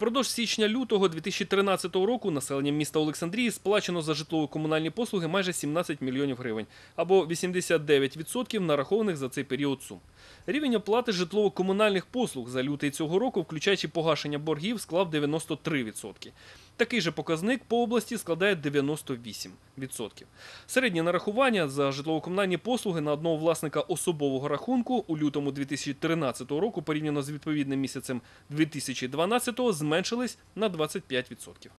Упродовж січня-лютого 2013 року населенням міста Олександрії сплачено за житлово-комунальні послуги майже 17 мільйонів гривень або 89% нарахованих за цей період сум. Рівень оплати житлово-комунальних послуг за лютий цього року, включаючи погашення боргів, склав 93%. Такий же показник по області складає 98%. Середнє нарахування за житлово-комунальні послуги на одного власника особового рахунку у лютому 2013 року порівняно з відповідним місяцем 2012 зменшились на 25%.